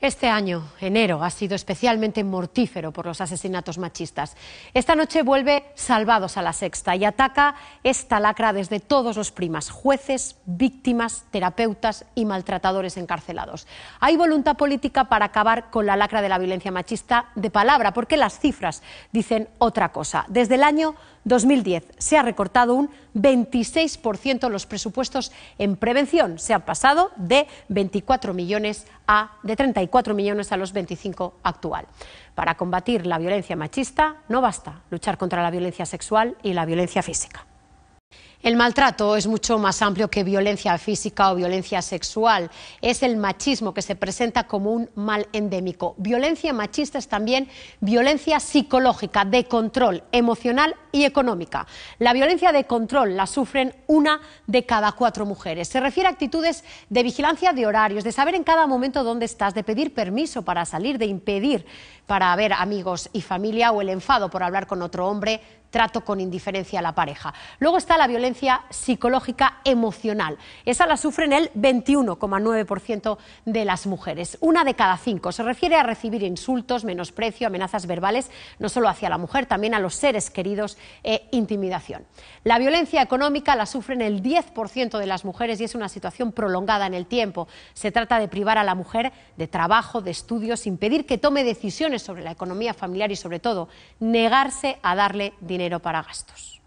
Este año, enero, ha sido especialmente mortífero por los asesinatos machistas. Esta noche vuelve Salvados a la Sexta y ataca esta lacra desde todos los primas, jueces, víctimas, terapeutas y maltratadores encarcelados. Hay voluntad política para acabar con la lacra de la violencia machista de palabra, porque las cifras dicen otra cosa. Desde el año 2010 se ha recortado un 26% los presupuestos en prevención. Se han pasado de 24 millones a de 34 cuatro millones a los 25 actual. Para combatir la violencia machista no basta luchar contra la violencia sexual y la violencia física. El maltrato es mucho más amplio que violencia física o violencia sexual. Es el machismo que se presenta como un mal endémico. Violencia machista es también violencia psicológica, de control, emocional y económica. La violencia de control la sufren una de cada cuatro mujeres. Se refiere a actitudes de vigilancia de horarios, de saber en cada momento dónde estás, de pedir permiso para salir, de impedir para ver amigos y familia o el enfado por hablar con otro hombre, trato con indiferencia a la pareja. Luego está la violencia violencia psicológica emocional. Esa la sufren el 21,9% de las mujeres. Una de cada cinco. Se refiere a recibir insultos, menosprecio, amenazas verbales, no solo hacia la mujer, también a los seres queridos e intimidación. La violencia económica la sufren el 10% de las mujeres y es una situación prolongada en el tiempo. Se trata de privar a la mujer de trabajo, de estudios, impedir que tome decisiones sobre la economía familiar y, sobre todo, negarse a darle dinero para gastos.